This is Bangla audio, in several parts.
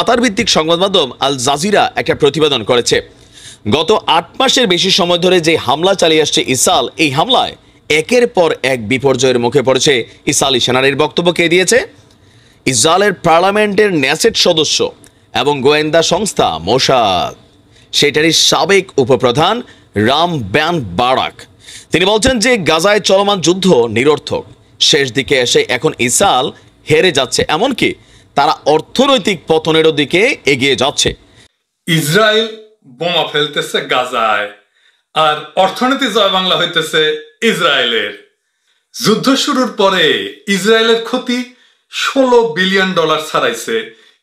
কাতার ভিত্তিক সংবাদ মাধ্যম আল জাজিরা একটা প্রতিবেদন করেছে গত আট মাসের বেশি সময় ধরে যে হামলা চালিয়ে আসছে ইসাল এই হামলায় একের পর এক বিপর্যয়ের মুখে পড়েছে ইসালি সেনারির বক্তব্য কে দিয়েছে ইসরায়েলের পার্লামেন্টের ন্যাসেট সদস্য এবং গোয়েন্দা সংস্থা মোসাদ সেটারই সাবেক উপপ্রধান রাম ব্যান বারাক তিনি বলছেন যে গাজায় চলমান যুদ্ধ নিরর্থক শেষ দিকে এসে এখন ইসাল হেরে যাচ্ছে এমনকি তারা অর্থনৈতিক পতনের দিকে এগিয়ে যাচ্ছে ইসরায়েল বোমা ফেলতেছে গাজায় আর অর্থনীতি জয় বাংলা হইতেছে ইসরায়েলের যুদ্ধ শুরুর পরে ইসরায়েলের ক্ষতি ষোলো বিলিয়ন ডলার ছাড়াইছে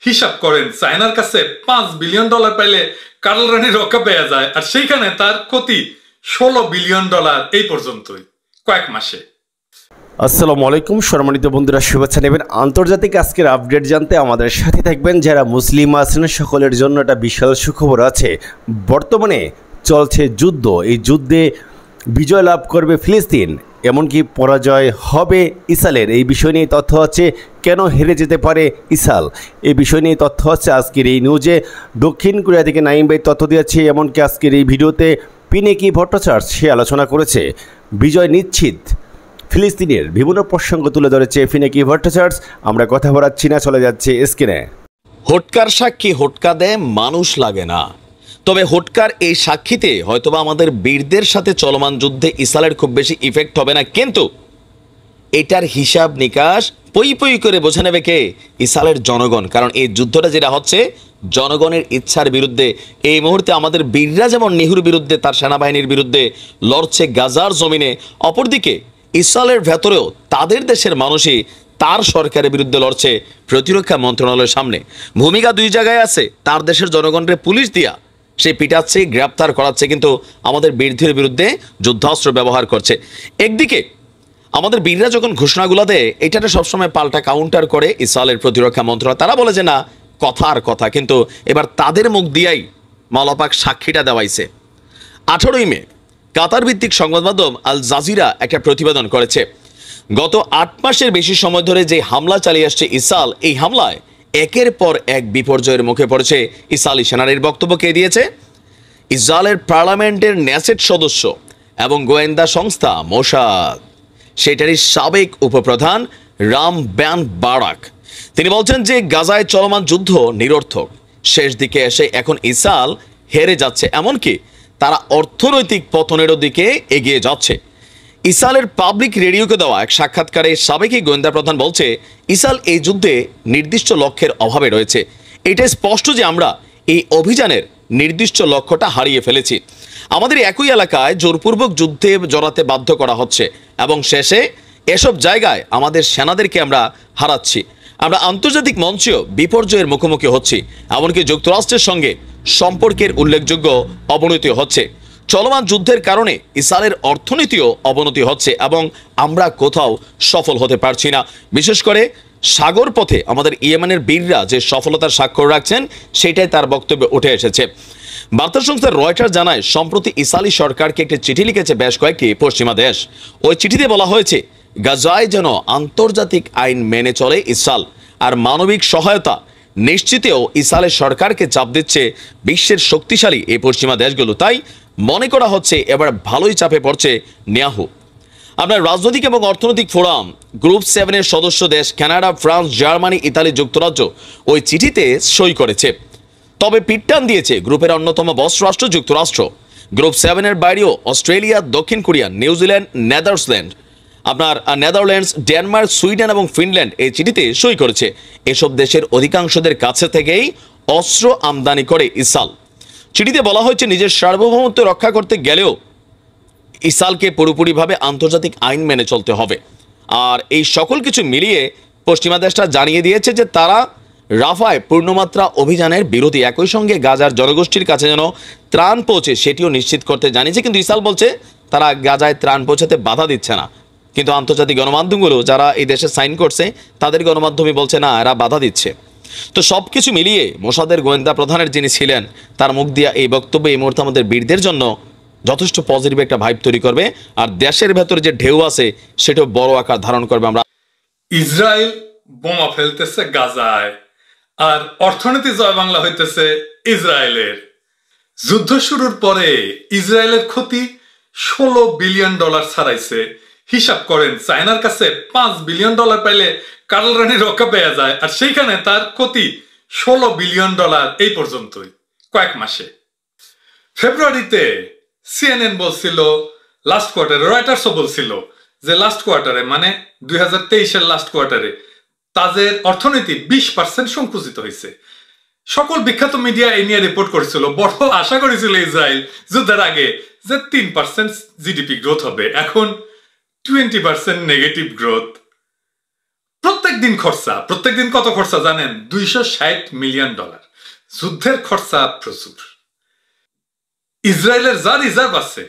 হিসাব করেন চায়নার কাছে পাঁচ বিলিয়ন ডলার পাইলে কার্ল রানি রক্ষা পেয়ে যায় আর সেইখানে তার ক্ষতি ষোলো বিলিয়ন ডলার এই পর্যন্তই কয়েক মাসে আসসালামু আলাইকুম সম্মানিত বন্ধুরা শুভেচ্ছা নেবেন আন্তর্জাতিক আজকের আপডেট জানতে আমাদের সাথে থাকবেন যারা মুসলিম আছেন সকলের জন্য একটা বিশাল সুখবর আছে বর্তমানে চলছে যুদ্ধ এই যুদ্ধে বিজয় লাভ করবে ফিলিস্তিন এমনকি পরাজয় হবে ইসালের এই বিষয় নিয়ে তথ্য আছে কেন হেরে যেতে পারে ইসাল এই বিষয় নিয়ে তথ্য আছে আজকের এই নিউজে দক্ষিণ কোরিয়া থেকে নাইম ভাই তথ্য দিয়েছে এমনকি আজকের এই ভিডিওতে পিনেকি ভট্টাচার্য সে আলোচনা করেছে বিজয় নিশ্চিত ফিলিস্তিনের বিভিন্ন প্রসঙ্গ তুলে ধরেছে ফিনেকি ভট্টাচার্জ আমরা কথা বলাচ্ছি না চলে যাচ্ছে স্ক্রিনে হোটকার সাক্ষী হোটকা দেয় মানুষ লাগে না তবে হোটকার এই সাক্ষীতে হয়তোবা আমাদের বীরদের সাথে চলমান যুদ্ধে ইসালের খুব বেশি ইফেক্ট হবে না কিন্তু এটার হিসাব নিকাশ পই পই করে বোঝে নেবে কে ইসালের জনগণ কারণ এই যুদ্ধটা যেটা হচ্ছে জনগণের ইচ্ছার বিরুদ্ধে এই মুহূর্তে আমাদের বীররা যেমন নেহুর বিরুদ্ধে তার সেনাবাহিনীর বিরুদ্ধে লড়ছে গাজার জমিনে অপরদিকে ইসরায়েলের ভেতরেও তাদের দেশের মানুষই তার সরকারের বিরুদ্ধে লড়ছে প্রতিরক্ষা মন্ত্রণালয়ের সামনে ভূমিকা দুই জায়গায় আছে তার দেশের জনগণকে পুলিশ দিয়া সে পিটাচ্ছে গ্রেপ্তার করাচ্ছে কিন্তু আমাদের বীরদের বিরুদ্ধে যুদ্ধাস্ত্র ব্যবহার করছে একদিকে আমাদের বীররা যখন ঘোষণাগুলো দেয় এটাতে সবসময় পাল্টা কাউন্টার করে ইসরায়েলের প্রতিরক্ষা মন্ত্রণালয় তারা বলে যে না কথার কথা কিন্তু এবার তাদের মুখ দিয়াই মালাপাক সাক্ষীটা দেওয়াইছে আঠারোই মে কাতার ভিত্তিক সংবাদ মাধ্যম আল জাজিরা একটা প্রতিবেদন করেছে গত আট মাসের বেশি সময় ধরে যে হামলা চালিয়ে আসছে ইসাল এই হামলায় একের পর এক বিপর্যয়ের মুখে পড়েছে ইসালি সেনারির বক্তব্য কে দিয়েছে ইসরায়েলের পার্লামেন্টের ন্যাসেট সদস্য এবং গোয়েন্দা সংস্থা মোসাদ সেটারই সাবেক উপপ্রধান রাম ব্যান বারাক তিনি বলছেন যে গাজায় চলমান যুদ্ধ নিরর্থক শেষ দিকে এসে এখন ইসাল হেরে যাচ্ছে এমনকি তারা অর্থনৈতিক পতনেরও দিকে এগিয়ে যাচ্ছে ইসালের পাবলিক রেডিওকে দেওয়া এক সাক্ষাৎকারে সাবেকই গোয়েন্দা প্রধান বলছে ইসাল এই যুদ্ধে নির্দিষ্ট লক্ষ্যের অভাবে রয়েছে এটা স্পষ্ট যে আমরা এই অভিযানের নির্দিষ্ট লক্ষ্যটা হারিয়ে ফেলেছি আমাদের একই এলাকায় জোরপূর্বক যুদ্ধে জড়াতে বাধ্য করা হচ্ছে এবং শেষে এসব জায়গায় আমাদের সেনাদেরকে আমরা হারাচ্ছি আমরা আন্তর্জাতিক মঞ্চেও বিপর্যয়ের মুখোমুখি হচ্ছি এমনকি যুক্তরাষ্ট্রের সঙ্গে সম্পর্কের উল্লেখযোগ্য অবনতি হচ্ছে চলমান যুদ্ধের কারণে ইসরায়েলের অর্থনীতিও অবনতি হচ্ছে এবং আমরা কোথাও সফল হতে পারছি না বিশেষ করে সাগর পথে আমাদের ইয়েমানের বীররা যে সফলতার স্বাক্ষর রাখছেন সেটাই তার বক্তব্যে উঠে এসেছে বার্তা সংস্থা রয়টার জানায় সম্প্রতি ইসালি সরকারকে একটি চিঠি লিখেছে বেশ কয়েকটি পশ্চিমা দেশ ওই চিঠিতে বলা হয়েছে গাজায় যেন আন্তর্জাতিক আইন মেনে চলে ইসাল আর মানবিক সহায়তা নিশ্চিতেও ইসালের সরকারকে চাপ দিচ্ছে বিশ্বের শক্তিশালী এই পশ্চিমা দেশগুলো তাই মনে করা হচ্ছে এবার ভালোই চাপে পড়ছে নেয়াহু আপনার রাজনৈতিক এবং অর্থনৈতিক ফোরাম গ্রুপ সেভেনের সদস্য দেশ কানাডা ফ্রান্স জার্মানি ইতালি যুক্তরাজ্য ওই চিঠিতে সই করেছে তবে পিটটান দিয়েছে গ্রুপের অন্যতম বস রাষ্ট্র যুক্তরাষ্ট্র গ্রুপ সেভেনের বাইরেও অস্ট্রেলিয়া দক্ষিণ কোরিয়া নিউজিল্যান্ড নেদারল্যান্ড আপনার নেদারল্যান্ডস ডেনমার্ক সুইডেন এবং ফিনল্যান্ড এই চিঠিতে সই করেছে এসব দেশের অধিকাংশদের কাছে থেকেই অস্ত্র আমদানি করে ইসাল চিঠিতে বলা হয়েছে নিজের সার্বভৌমত্ব রক্ষা করতে গেলেও ইসালকে পুরোপুরিভাবে আন্তর্জাতিক আইন মেনে চলতে হবে আর এই সকল কিছু মিলিয়ে পশ্চিমা দেশটা জানিয়ে দিয়েছে যে তারা রাফায় পূর্ণমাত্রা অভিযানের বিরোধী একই সঙ্গে গাজার জনগোষ্ঠীর কাছে যেন ত্রাণ পৌঁছে সেটিও নিশ্চিত করতে জানিয়েছে কিন্তু ইসাল বলছে তারা গাজায় ত্রাণ পৌঁছাতে বাধা দিচ্ছে না কিন্তু আন্তর্জাতিক গণমাধ্যমগুলো যারা এই দেশে সাইন করছে তাদের গণমাধ্যমই বলছে না এরা বাধা দিচ্ছে তো সব কিছু মিলিয়ে মোসাদের গোয়েন্দা প্রধানের যিনি ছিলেন তার মুখ দিয়া এই বক্তব্য এই মুহূর্তে আমাদের বীরদের জন্য যথেষ্ট পজিটিভ একটা ভাইব তৈরি করবে আর দেশের ভেতরে যে ঢেউ আছে সেটাও বড় আকার ধারণ করবে আমরা ইসরায়েল বোমা ফেলতেছে গাজায় আর অর্থনীতি জয় বাংলা হইতেছে ইসরায়েলের যুদ্ধ শুরুর পরে ইসরায়েলের ক্ষতি ১৬ বিলিয়ন ডলার ছাড়াইছে হিসাব করেন চায়নার কাছে পাঁচ বিলিয়ন ডলার পাইলে কার্ল রানি রক্ষা পেয়ে যায় আর সেইখানে তার ক্ষতি ষোলো বিলিয়ন ডলার এই পর্যন্তই কয়েক মাসে ফেব্রুয়ারিতে সিএনএন বলছিল লাস্ট কোয়ার্টারে রয়টার্সও বলছিল যে লাস্ট কোয়ার্টারে মানে দুই হাজার তেইশের লাস্ট কোয়ার্টারে তাদের অর্থনীতি বিশ পার্সেন্ট সংকুচিত হয়েছে সকল বিখ্যাত মিডিয়া এই নিয়ে রিপোর্ট করেছিল বড় আশা করেছিল ইসরায়েল যুদ্ধের আগে যে তিন পার্সেন্ট জিডিপি গ্রোথ হবে এখন টোয়েন্টি পার্সেন্ট নেগেটিভ গ্রোথ প্রত্যেক দিন খরচা প্রত্যেক দিন কত খরচা জানেন দুইশো ষাট মিলিয়ন ডলার যুদ্ধের খরচা প্রচুর ইসরায়েলের যা রিজার্ভ আছে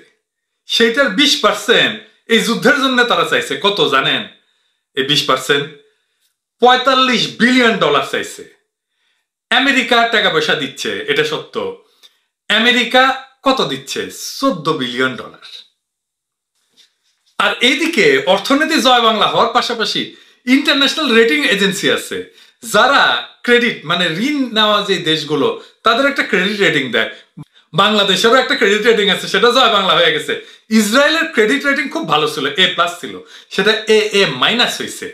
সেইটার বিশ পার্সেন্ট এই যুদ্ধের জন্য তারা চাইছে কত জানেন এই বিশ পার্সেন্ট পঁয়তাল্লিশ বিলিয়ন ডলার চাইছে আমেরিকা টাকা পয়সা দিচ্ছে এটা সত্য আমেরিকা কত দিচ্ছে চোদ্দ বিলিয়ন ডলার আর এইদিকে অর্থনীতি জয় বাংলা হওয়ার পাশাপাশি ইন্টারন্যাশনাল রেটিং এজেন্সি আছে যারা ক্রেডিট মানে ঋণ নেওয়া যে দেশগুলো তাদের একটা ক্রেডিট রেটিং দেয় বাংলাদেশেরও একটা ক্রেডিট রেটিং আছে সেটা জয় বাংলা হয়ে গেছে ইসরায়েলের ক্রেডিট রেটিং খুব ভালো ছিল এ প্লাস ছিল সেটা এ এ মাইনাস হয়েছে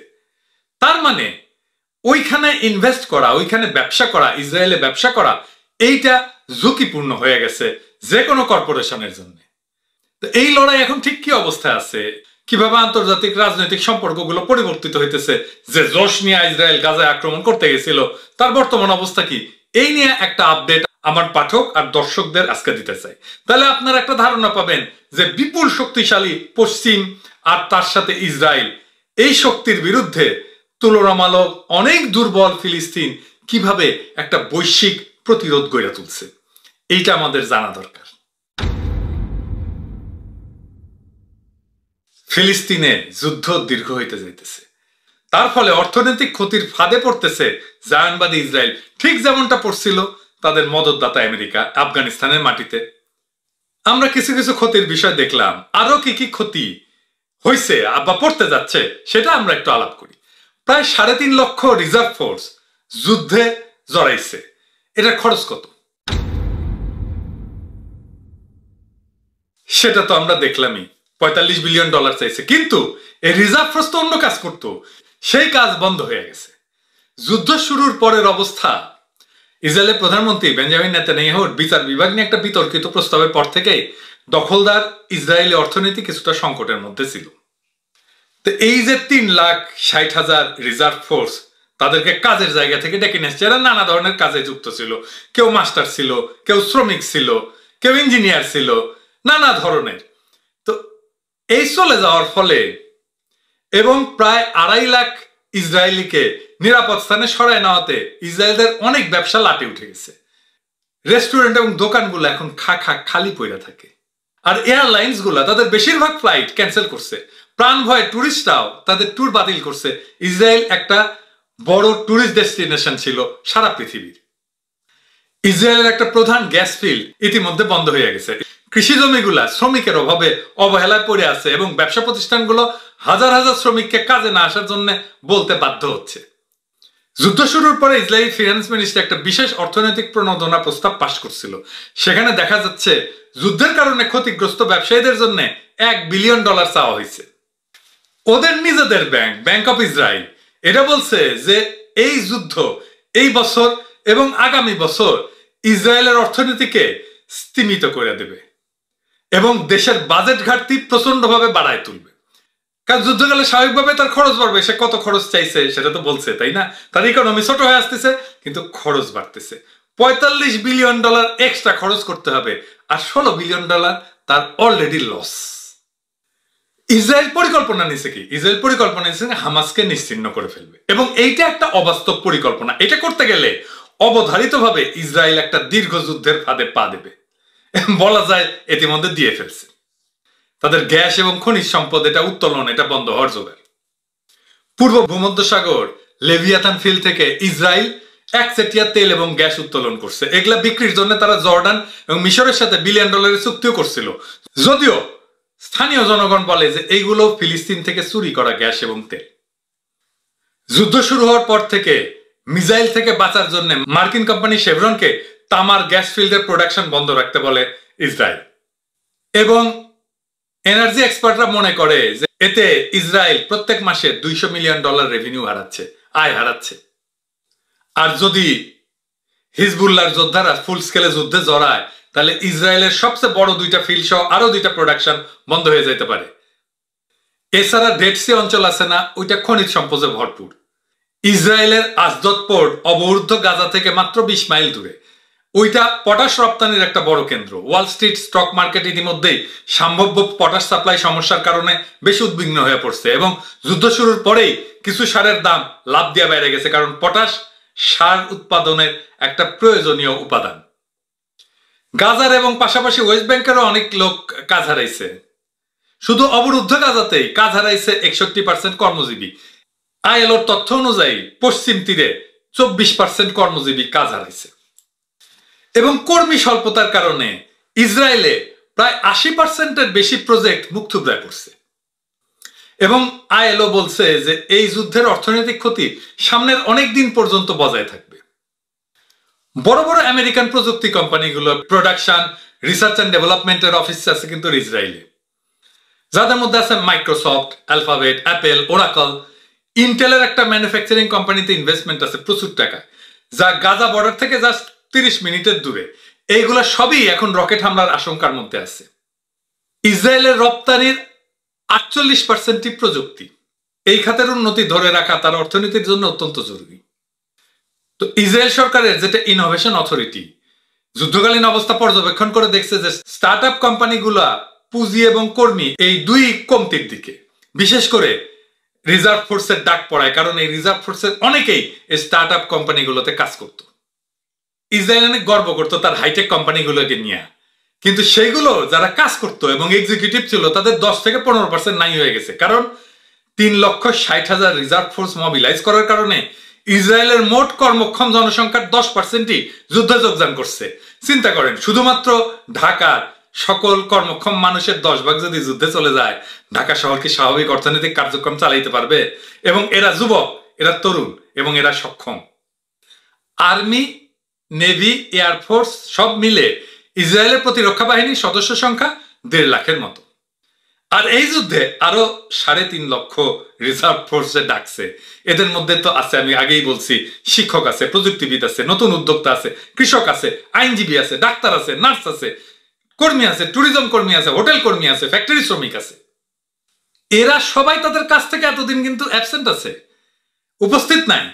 তার মানে ওইখানে ইনভেস্ট করা ওইখানে ব্যবসা করা ইসরায়েলে ব্যবসা করা এইটা ঝুঁকিপূর্ণ হয়ে গেছে যে কোনো কর্পোরেশনের জন্য এই লড়াই এখন ঠিক কি অবস্থায় আছে কিভাবে আন্তর্জাতিক রাজনৈতিক সম্পর্কগুলো পরিবর্তিত হইতেছে যে জোশ নিয়ে ইসরায়েল গাজায় আক্রমণ করতে গেছিল তার বর্তমান অবস্থা কি এই নিয়ে একটা আপডেট আমার পাঠক আর দর্শকদের আজকে দিতে চাই তাহলে আপনারা একটা ধারণা পাবেন যে বিপুল শক্তিশালী পশ্চিম আর তার সাথে ইসরায়েল এই শক্তির বিরুদ্ধে তুলনামূলক অনেক দুর্বল ফিলিস্তিন কিভাবে একটা বৈশ্বিক প্রতিরোধ গড়ে তুলছে এইটা আমাদের জানা দরকার ফিলিস্তিনে যুদ্ধ দীর্ঘ হইতে যাইতেছে তার ফলে অর্থনৈতিক ক্ষতির ফাঁদে পড়তেছে জায়নবাদী ইসরায়েল ঠিক যেমনটা পড়ছিল তাদের মদতদাতা আমেরিকা আফগানিস্তানের মাটিতে আমরা কিছু কিছু ক্ষতির বিষয় দেখলাম আরো কি কি ক্ষতি হয়েছে বা পড়তে যাচ্ছে সেটা আমরা একটু আলাপ করি প্রায় সাড়ে তিন লক্ষ রিজার্ভ ফোর্স যুদ্ধে জড়াইছে এটা খরচ কত সেটা তো আমরা দেখলামই পঁয়তাল্লিশ বিলিয়ন ডলার চাইছে কিন্তু এই রিজার্ভ ফোর্স তো অন্য কাজ করত সেই কাজ বন্ধ হয়ে গেছে যুদ্ধ শুরুর পরের অবস্থা ইসরায়েলের প্রধানমন্ত্রী বেঞ্জামিন নেতানিয়াহুর বিচার বিভাগ নিয়ে একটা বিতর্কিত প্রস্তাবের পর থেকে দখলদার ইসরায়েলি অর্থনীতি কিছুটা সংকটের মধ্যে ছিল তো এই যে তিন লাখ ষাট হাজার রিজার্ভ ফোর্স তাদেরকে কাজের জায়গা থেকে ডেকে নিয়েছে যারা নানা ধরনের কাজে যুক্ত ছিল কেউ মাস্টার ছিল কেউ শ্রমিক ছিল কেউ ইঞ্জিনিয়ার ছিল নানা ধরনের এই চলে যাওয়ার ফলে এবং প্রায় আড়াই লাখ ইসরায়েলিকে নিরাপদ স্থানে সরায় নেওয়াতে ইসরায়েলদের অনেক ব্যবসা লাটে উঠে গেছে রেস্টুরেন্ট এবং দোকানগুলো এখন খা খা খালি পড়ে থাকে আর গুলা তাদের বেশিরভাগ ফ্লাইট ক্যান্সেল করছে প্রাণ ভয়ে ট্যুরিস্টরাও তাদের ট্যুর বাতিল করছে ইসরায়েল একটা বড় ট্যুরিস্ট ডেস্টিনেশন ছিল সারা পৃথিবীর ইসরায়েলের একটা প্রধান গ্যাস ফিল্ড ইতিমধ্যে বন্ধ হয়ে গেছে কৃষি জমিগুলা শ্রমিকের অভাবে অবহেলায় পড়ে আছে এবং ব্যবসা প্রতিষ্ঠানগুলো হাজার হাজার শ্রমিককে কাজে না আসার জন্য বলতে বাধ্য হচ্ছে যুদ্ধ শুরুর পরে ইসরায়েল ফিনান্স মিনিস্টার একটা বিশেষ অর্থনৈতিক প্রণোদনা প্রস্তাব পাশ করছিল সেখানে দেখা যাচ্ছে যুদ্ধের কারণে ক্ষতিগ্রস্ত ব্যবসায়ীদের জন্য এক বিলিয়ন ডলার চাওয়া হয়েছে ওদের নিজেদের ব্যাংক ব্যাংক অফ ইসরায়েল এটা বলছে যে এই যুদ্ধ এই বছর এবং আগামী বছর ইসরায়েলের অর্থনীতিকে স্তিমিত করে দেবে এবং দেশের বাজেট ঘাটতি ভাবে বাড়ায় তুলবে কারণ যুদ্ধকালে স্বাভাবিকভাবে তার খরচ বাড়বে সে কত খরচ চাইছে সেটা তো বলছে তাই না তার ইকোনমি ছোট হয়ে আসতেছে কিন্তু খরচ বাড়তেছে পঁয়তাল্লিশ বিলিয়ন ডলার এক্সট্রা খরচ করতে হবে আর ষোলো বিলিয়ন ডলার তার অলরেডি লস ইসরায়েল পরিকল্পনা নিছে কি ইসরায়েল পরিকল্পনা নিছে হামাসকে নিশ্চিন্ন করে ফেলবে এবং এইটা একটা অবাস্তব পরিকল্পনা এটা করতে গেলে অবধারিতভাবে ইসরায়েল একটা দীর্ঘ যুদ্ধের ফাঁদে পা দেবে বলা যায় ইতিমধ্যে দিয়ে ফেলছে তাদের গ্যাস এবং খনিজ সম্পদ এটা উত্তোলন এটা বন্ধ হওয়ার যোগায় পূর্ব ভূমধ্যসাগর লেভিয়াথান ফিল থেকে ইসরায়েল একচেটিয়া তেল এবং গ্যাস উত্তোলন করছে এগুলা বিক্রির জন্য তারা জর্ডান এবং মিশরের সাথে বিলিয়ন ডলারের চুক্তিও করছিল যদিও স্থানীয় জনগণ বলে যে এইগুলো ফিলিস্তিন থেকে চুরি করা গ্যাস এবং তেল যুদ্ধ শুরু হওয়ার পর থেকে মিসাইল থেকে বাঁচার জন্য মার্কিন কোম্পানি শেভরনকে তামার গ্যাস ফিল্ডের প্রোডাকশন বন্ধ রাখতে বলে ইসরায়েল এবং এনার্জি এক্সপার্টরা মনে করে যে এতে ইসরায়েল প্রত্যেক মাসে দুইশো মিলিয়ন ডলার রেভিনিউ হারাচ্ছে আয় হারাচ্ছে আর যদি হিজবুল্লার যোদ্ধারা ফুল স্কেলে যুদ্ধে জড়ায় তাহলে ইসরায়েলের সবচেয়ে বড় দুইটা ফিল্ড সহ আরো দুইটা প্রোডাকশন বন্ধ হয়ে যেতে পারে এছাড়া ডেটসি অঞ্চল আছে না ওইটা খনিজ সম্পদে ভরপুর ইসরায়েলের আজদত পোর্ট অবরুদ্ধ গাজা থেকে মাত্র বিশ মাইল দূরে ওইটা পটাশ রপ্তানির একটা বড় কেন্দ্র ওয়াল স্ট্রিট স্টক মার্কেট ইতিমধ্যেই সম্ভাব্য পটাশ সাপ্লাই সমস্যার কারণে বেশি উদ্বিগ্ন হয়ে পড়ছে এবং যুদ্ধ শুরুর পরেই কিছু সারের দাম লাভ দিয়ে বেড়ে গেছে কারণ পটাশ সার উৎপাদনের একটা প্রয়োজনীয় উপাদান গাজার এবং পাশাপাশি ওয়েস্ট ব্যাংকেরও অনেক লোক কাজ হারাইছে শুধু অবরুদ্ধ গাজাতেই কাজ হারাইছে একষট্টি পার্সেন্ট কর্মজীবী আইএলওর তথ্য অনুযায়ী পশ্চিম তীরে চব্বিশ পার্সেন্ট কর্মজীবী কাজ হারাইছে এবং কর্মী স্বল্পতার কারণে ইসরায়েলে প্রায় আশি পার্সেন্টের বেশি প্রজেক্ট মুক্তুবরায় পড়ছে এবং আইএলও বলছে যে এই যুদ্ধের অর্থনৈতিক ক্ষতি সামনের অনেক দিন পর্যন্ত বজায় থাকবে বড় বড় আমেরিকান প্রযুক্তি কোম্পানিগুলো প্রোডাকশন রিসার্চ অ্যান্ড ডেভেলপমেন্টের অফিস আছে কিন্তু ইসরায়েলে যাদের মধ্যে আছে মাইক্রোসফট অ্যালফাবেট অ্যাপেল ওরাকল ইন্টেলের একটা ম্যানুফ্যাকচারিং কোম্পানিতে ইনভেস্টমেন্ট আছে প্রচুর টাকা যা গাজা বর্ডার থেকে জাস্ট 30 মিনিটের দূরে এইগুলো সবই এখন রকেট হামলার আশঙ্কার মধ্যে আছে ইসরায়েলের রপ্তানির আটচল্লিশ পার্সেন্টই প্রযুক্তি এই খাতের উন্নতি ধরে রাখা তার অর্থনীতির জন্য অত্যন্ত জরুরি তো ইসরায়েল সরকারের যেটা ইনোভেশন অথরিটি যুদ্ধকালীন অবস্থা পর্যবেক্ষণ করে দেখছে যে স্টার্ট আপ কোম্পানিগুলা পুঁজি এবং কর্মী এই দুই কমতির দিকে বিশেষ করে রিজার্ভ ফোর্সের ডাক পড়ায় কারণ এই রিজার্ভ ফোর্সের অনেকেই স্টার্ট আপ কোম্পানিগুলোতে কাজ করতো ইসরায়েল অনেক গর্ব করতো তার হাইটেক কোম্পানিগুলোকে নিয়ে কিন্তু সেগুলো যারা কাজ করত এবং এক্সিকিউটিভ ছিল তাদের দশ থেকে পনেরো পার্সেন্ট নাই হয়ে গেছে কারণ তিন লক্ষ ষাট হাজার রিজার্ভ ফোর্স মোবিলাইজ করার কারণে ইসরায়েলের মোট কর্মক্ষম জনসংখ্যার দশ পার্সেন্টই যুদ্ধে যোগদান করছে চিন্তা করেন শুধুমাত্র ঢাকার সকল কর্মক্ষম মানুষের দশ ভাগ যদি যুদ্ধে চলে যায় ঢাকা শহরকে স্বাভাবিক অর্থনৈতিক কার্যক্রম চালাইতে পারবে এবং এরা যুবক এরা তরুণ এবং এরা সক্ষম আর্মি নেভি এয়ারফোর্স সব মিলে ইসরায়েলের প্রতিরক্ষা বাহিনীর সদস্য সংখ্যা দেড় লাখের মতো আর এই যুদ্ধে আরো সাড়ে তিন লক্ষ রিজার্ভ ফোর্সে ডাকছে এদের মধ্যে তো আছে আমি আগেই বলছি শিক্ষক আছে প্রযুক্তিবিদ আছে নতুন উদ্যোক্তা আছে কৃষক আছে আইনজীবী আছে ডাক্তার আছে নার্স আছে কর্মী আছে ট্যুরিজম কর্মী আছে হোটেল কর্মী আছে ফ্যাক্টরি শ্রমিক আছে এরা সবাই তাদের কাছ থেকে এতদিন কিন্তু অ্যাবসেন্ট আছে উপস্থিত নাই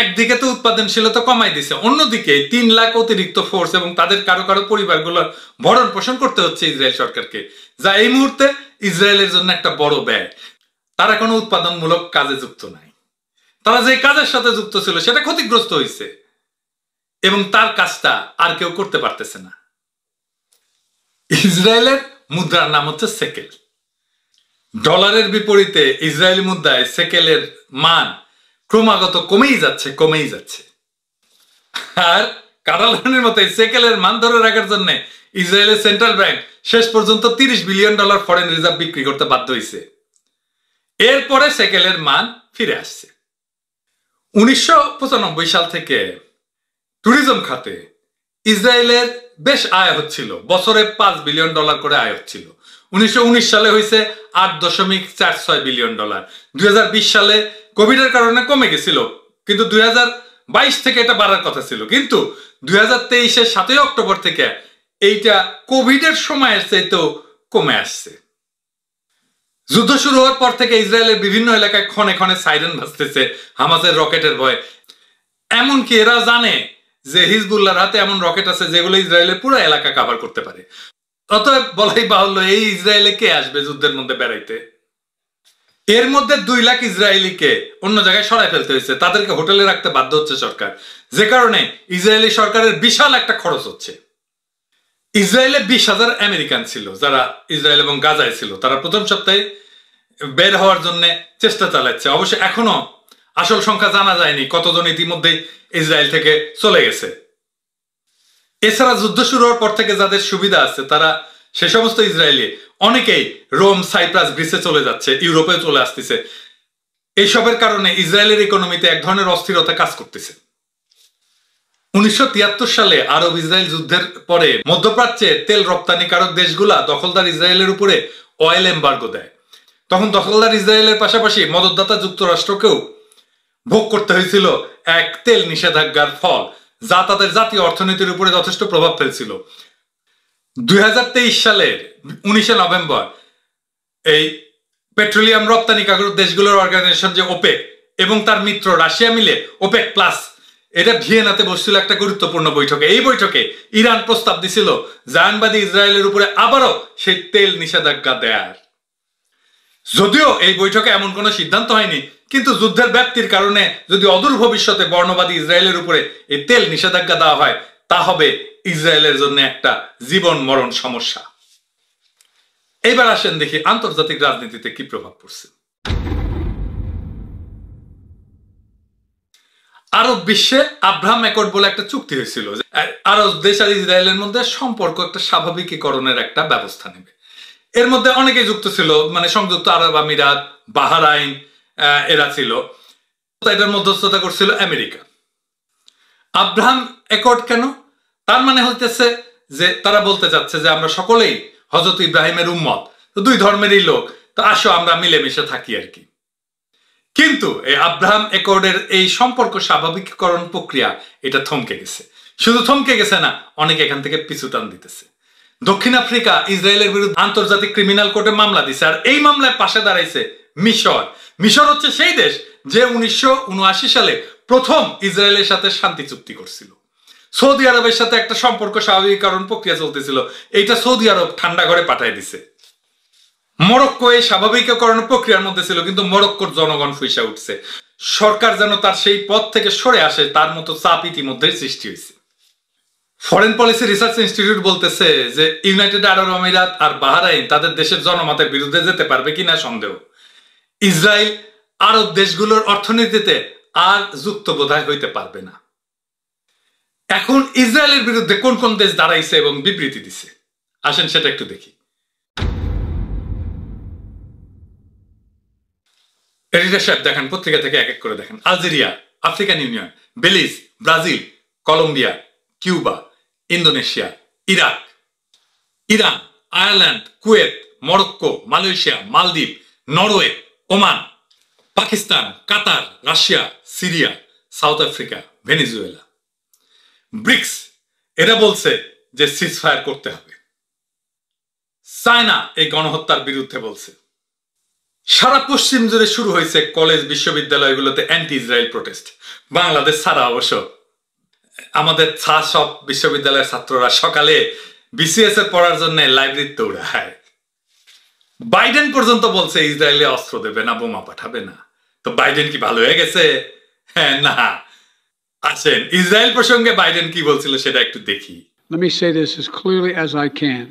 একদিকে তো উৎপাদনশীলতা কমাই দিছে অন্যদিকে তিন লাখ অতিরিক্ত ফোর্স এবং তাদের কারো কারো পরিবারগুলো ভরণ পোষণ করতে হচ্ছে ইসরায়েল সরকারকে যা এই মুহূর্তে ইসরায়েলের জন্য একটা বড় ব্যয় তারা কোনো উৎপাদনমূলক কাজে যুক্ত নাই তারা যে কাজের সাথে যুক্ত ছিল সেটা ক্ষতিগ্রস্ত হয়েছে এবং তার কাজটা আর কেউ করতে পারতেছে না ইসরায়েলের মুদ্রার নাম হচ্ছে সেকেল ডলারের বিপরীতে ইসরায়েলি মুদ্রায় সেকেলের মান ক্রমাগত কমেই যাচ্ছে কমেই যাচ্ছে আর কাটালানের মতো সেকেলের মান ধরে রাখার জন্য ইসরায়েলের সেন্ট্রাল ব্যাংক শেষ পর্যন্ত তিরিশ বিলিয়ন ডলার ফরেন রিজার্ভ বিক্রি করতে বাধ্য হয়েছে এরপরে সেকেলের মান ফিরে আসছে উনিশশো সাল থেকে ট্যুরিজম খাতে ইসরায়েলের বেশ আয় হচ্ছিল বছরে পাঁচ বিলিয়ন ডলার করে আয় হচ্ছিল উনিশশো সালে হয়েছে আট দশমিক চার ছয় বিলিয়ন ডলার দুই সালে কোভিডের কারণে কমে গেছিল কিন্তু দুই থেকে এটা বাড়ার কথা ছিল কিন্তু দুই হাজার তেইশের সাতই অক্টোবর থেকে এইটা কোভিডের সময়ের চাইতেও কমে আসছে যুদ্ধ শুরু হওয়ার পর থেকে ইসরায়েলের বিভিন্ন এলাকায় ক্ষণে ক্ষণে সাইরেন ভাসতেছে হামাজের রকেটের ভয় এমনকি এরা জানে যে হিজবুল্লাহর হাতে এমন রকেট আছে যেগুলো ইসরায়েলের পুরো এলাকা কাভার করতে পারে অতএব বলাই বাহুল্য এই ইসরায়েলে কে আসবে যুদ্ধের মধ্যে বেড়াইতে এর মধ্যে দুই লাখ ইসরায়েলিকে অন্য জায়গায় সরাই ফেলতে হয়েছে তাদেরকে হোটেলে রাখতে বাধ্য হচ্ছে সরকার যে কারণে ইসরায়েলি সরকারের বিশাল একটা খরচ হচ্ছে ইসরায়েলে বিশ হাজার আমেরিকান ছিল যারা ইসরায়েল এবং গাজায় ছিল তারা প্রথম সপ্তাহে বের হওয়ার জন্য চেষ্টা চালাচ্ছে অবশ্য এখনো আসল সংখ্যা জানা যায়নি কতজন ইতিমধ্যেই ইসরায়েল থেকে চলে গেছে এছাড়া যুদ্ধ শুরু হওয়ার পর থেকে যাদের সুবিধা আছে তারা সে সমস্ত ইসরায়েলি অনেকেই রোম সাইপ্রাস গ্রিসে চলে যাচ্ছে ইউরোপে চলে আসতেছে এইসবের কারণে ইসরায়েলের ইকোনমিতে এক ধরনের অস্থিরতা কাজ করতেছে উনিশশো সালে আরব ইসরায়েল যুদ্ধের পরে মধ্যপ্রাচ্যে তেল রপ্তানিকারক দেশগুলা দখলদার ইসরায়েলের উপরে অয়েল এম্বার্গো দেয় তখন দখলদার ইসরায়েলের পাশাপাশি মদতদাতা যুক্তরাষ্ট্রকেও ভোগ করতে হয়েছিল এক তেল নিষেধাজ্ঞার ফল যা তাদের জাতীয় অর্থনীতির উপরে যথেষ্ট প্রভাব ফেলছিল দুই সালের উনিশে নভেম্বর এই পেট্রোলিয়াম রপ্তানি কাগজ দেশগুলোর অর্গানাইজেশন যে ওপেক এবং তার মিত্র রাশিয়া মিলে ওপেক প্লাস এটা ভিয়েনাতে বসছিল একটা গুরুত্বপূর্ণ বৈঠকে এই বৈঠকে ইরান প্রস্তাব দিছিল জায়নবাদী ইসরায়েলের উপরে আবারও সেই তেল নিষেধাজ্ঞা দেয়ার যদিও এই বৈঠকে এমন কোনো সিদ্ধান্ত হয়নি কিন্তু যুদ্ধের ব্যাপ্তির কারণে যদি অদূর ভবিষ্যতে বর্ণবাদী ইসরায়েলের উপরে এই তেল নিষেধাজ্ঞা দেওয়া হয় তা হবে ইসরায়েলের জন্য একটা জীবন মরণ সমস্যা এইবার আসেন দেখি আন্তর্জাতিক রাজনীতিতে কি প্রভাব পড়ছে আরব বিশ্বে আব্রাহাম একর্ড বলে একটা চুক্তি হয়েছিল আরব দেশ আর ইসরায়েলের মধ্যে সম্পর্ক একটা স্বাভাবিকীকরণের একটা ব্যবস্থা নেবে এর মধ্যে অনেকে যুক্ত ছিল মানে সংযুক্ত আরব আমিরাত বাহারাইন এরা ছিল এটার মধ্যস্থতা করছিল আমেরিকা আব্রাহাম একট কেন তার মানে হইতেছে যে তারা বলতে যাচ্ছে যে আমরা সকলেই হজরত ইব্রাহিমের উম্মত দুই ধর্মেরই লোক তো আসো আমরা মিলেমিশে থাকি আর কি কিন্তু এই আব্রাহাম একর্ডের এই সম্পর্ক স্বাভাবিককরণ প্রক্রিয়া এটা থমকে গেছে শুধু থমকে গেছে না অনেকে এখান থেকে পিছুটান দিতেছে দক্ষিণ আফ্রিকা ইসরায়েলের বিরুদ্ধে আন্তর্জাতিক ক্রিমিনাল কোর্টে মামলা দিছে আর এই মামলায় পাশে দাঁড়াইছে মিশর মিশর হচ্ছে সেই দেশ যে উনিশশো সালে প্রথম ইসরায়েলের সাথে শান্তি চুক্তি করছিল সৌদি আরবের সাথে একটা সম্পর্ক স্বাভাবিকরণ প্রক্রিয়া চলতেছিল এইটা সৌদি আরব ঠান্ডা ঘরে পাঠাই দিছে মরক্কো এই স্বাভাবিকরণ প্রক্রিয়ার মধ্যে ছিল কিন্তু মরক্কোর জনগণ ফুইসা উঠছে সরকার যেন তার সেই পথ থেকে সরে আসে তার মতো চাপ ইতিমধ্যে সৃষ্টি হয়েছে ফরেন পলিসি রিসার্চ ইনস্টিটিউট বলতেছে যে ইউনাইটেড আরব আমিরাত আর বাহারাইন তাদের দেশের জনমতের বিরুদ্ধে যেতে পারবে কিনা সন্দেহ ইসরায়েল আরব দেশগুলোর অর্থনীতিতে আর যুক্ত বোধহয় হইতে পারবে না এখন ইসরায়েলের বিরুদ্ধে কোন কোন দেশ দাঁড়াইছে এবং বিবৃতি দিছে আসেন সেটা একটু দেখি এডিটার সাহেব দেখেন পত্রিকা থেকে এক এক করে দেখেন Algeria African Union Belize Brazil Colombia Cuba Indonesia Iraq Iran Ireland Kuwait Morocco Malaysia মালদ্বীপ Norway Oman Pakistan Qatar Russia Syria South Africa Venezuela BRICS এরা বলছে যে সিজ ফায়ার করতে হবে চায়না এই গণহত্যার বিরুদ্ধে বলছে সারা পশ্চিম জুড়ে শুরু হয়েছে কলেজ বিশ্ববিদ্যালয়গুলোতে অ্যান্টি ইসরায়েল প্রোটেস্ট বাংলাদেশ ছাড়া অবশ্য আমাদের ছা সব বিশ্ববিদ্যালয়ের ছাত্ররা সকালে বিসিএস এ পড়ার জন্য লাইব্রেরির দৌড়ায় বাইডেন পর্যন্ত বলছে ইসরায়েলে অস্ত্র দেবে না বোমা পাঠাবে না তো বাইডেন কি ভালো হয়ে গেছে হ্যাঁ না আসেন ইসরায়েল প্রসঙ্গে বাইডেন কি বলছিল সেটা একটু দেখি Let me say this as clearly as I can.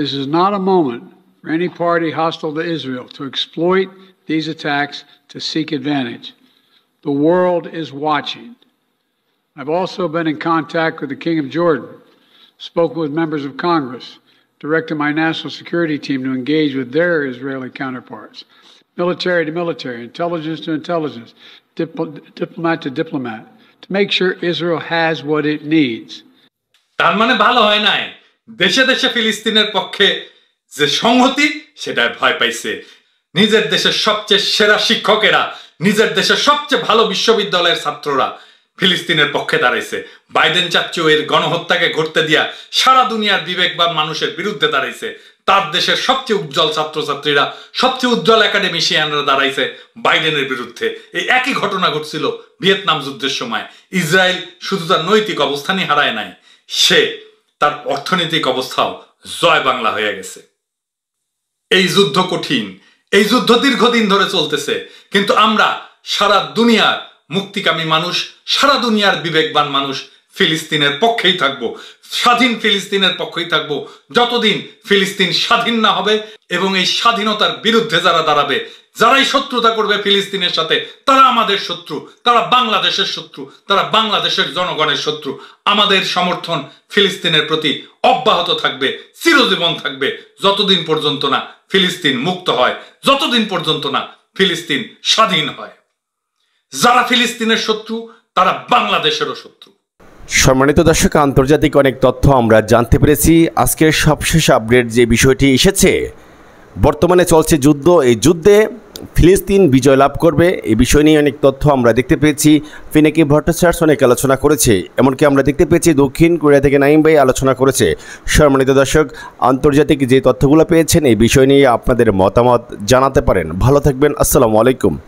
This is not a moment for any party hostile to Israel to exploit these attacks to seek advantage. The world is watching. I've also been in contact with the King of Jordan, spoken with members of Congress, directed my national security team to engage with their Israeli counterparts, military to military, intelligence to intelligence, dipl- diplomat to diplomat, to make sure Israel has what it needs. তার মানে ভালো হয় নাই দেশে দেশে ফিলিস্তিনের পক্ষে যে সংহতি সেটাই ভয় পাইছে নিজের দেশের সবচেয়ে সেরা শিক্ষকেরা নিজের দেশের সবচেয়ে ভালো বিশ্ববিদ্যালয়ের ছাত্ররা ফিলিস্তিনের পক্ষে দাঁড়াইছে বাইডেন চাচ্ছেও এর গণহত্যাকে ঘটতে দিয়া সারা দুনিয়ার বিবেকবান মানুষের বিরুদ্ধে দাঁড়াইছে তার দেশের সবচেয়ে উজ্জ্বল ছাত্রছাত্রীরা সবচেয়ে উজ্জ্বল একাডেমিশিয়ানরা দাঁড়াইছে বাইডেনের বিরুদ্ধে এই একই ঘটনা ঘটছিল ভিয়েতনাম যুদ্ধের সময় ইসরায়েল শুধু তার নৈতিক অবস্থানই হারায় নাই সে তার অর্থনৈতিক অবস্থাও জয় বাংলা হয়ে গেছে এই যুদ্ধ কঠিন এই যুদ্ধ দীর্ঘদিন ধরে চলতেছে কিন্তু আমরা সারা দুনিয়ার মুক্তিকামী মানুষ সারা দুনিয়ার বিবেকবান মানুষ ফিলিস্তিনের পক্ষেই থাকব স্বাধীন ফিলিস্তিনের পক্ষেই থাকব যতদিন ফিলিস্তিন স্বাধীন না হবে এবং এই স্বাধীনতার বিরুদ্ধে যারা দাঁড়াবে যারাই শত্রুতা করবে ফিলিস্তিনের সাথে তারা আমাদের শত্রু তারা বাংলাদেশের শত্রু তারা বাংলাদেশের জনগণের শত্রু আমাদের সমর্থন ফিলিস্তিনের প্রতি অব্যাহত থাকবে চিরজীবন থাকবে যতদিন পর্যন্ত না ফিলিস্তিন মুক্ত হয় যতদিন পর্যন্ত না ফিলিস্তিন স্বাধীন হয় যারা ফিলিস্তিনের শত্রু তারা বাংলাদেশেরও শত্রু সম্মানিত দর্শক আন্তর্জাতিক অনেক তথ্য আমরা জানতে পেরেছি আজকের সবশেষ আপডেট যে বিষয়টি এসেছে বর্তমানে চলছে যুদ্ধ এই যুদ্ধে ফিলিস্তিন বিজয় লাভ করবে এই বিষয় নিয়ে অনেক তথ্য আমরা দেখতে পেয়েছি ফিনেকি ভট্টাচার্য অনেক আলোচনা করেছে এমনকি আমরা দেখতে পেয়েছি দক্ষিণ কোরিয়া থেকে নাইম ভাই আলোচনা করেছে সম্মানিত দর্শক আন্তর্জাতিক যে তথ্যগুলো পেয়েছেন এই বিষয় নিয়ে আপনাদের মতামত জানাতে পারেন ভালো থাকবেন আসসালামু আলাইকুম